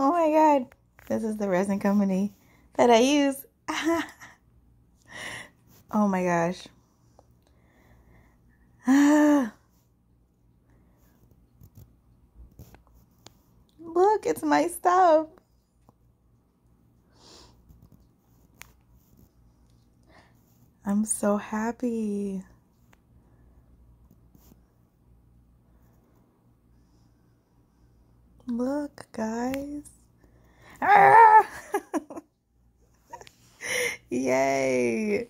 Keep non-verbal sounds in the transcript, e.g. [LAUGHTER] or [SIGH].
Oh my god, this is the resin company that I use. [LAUGHS] oh my gosh. [SIGHS] Look, it's my stuff. I'm so happy. Look, guys. Ah! [LAUGHS] Yay!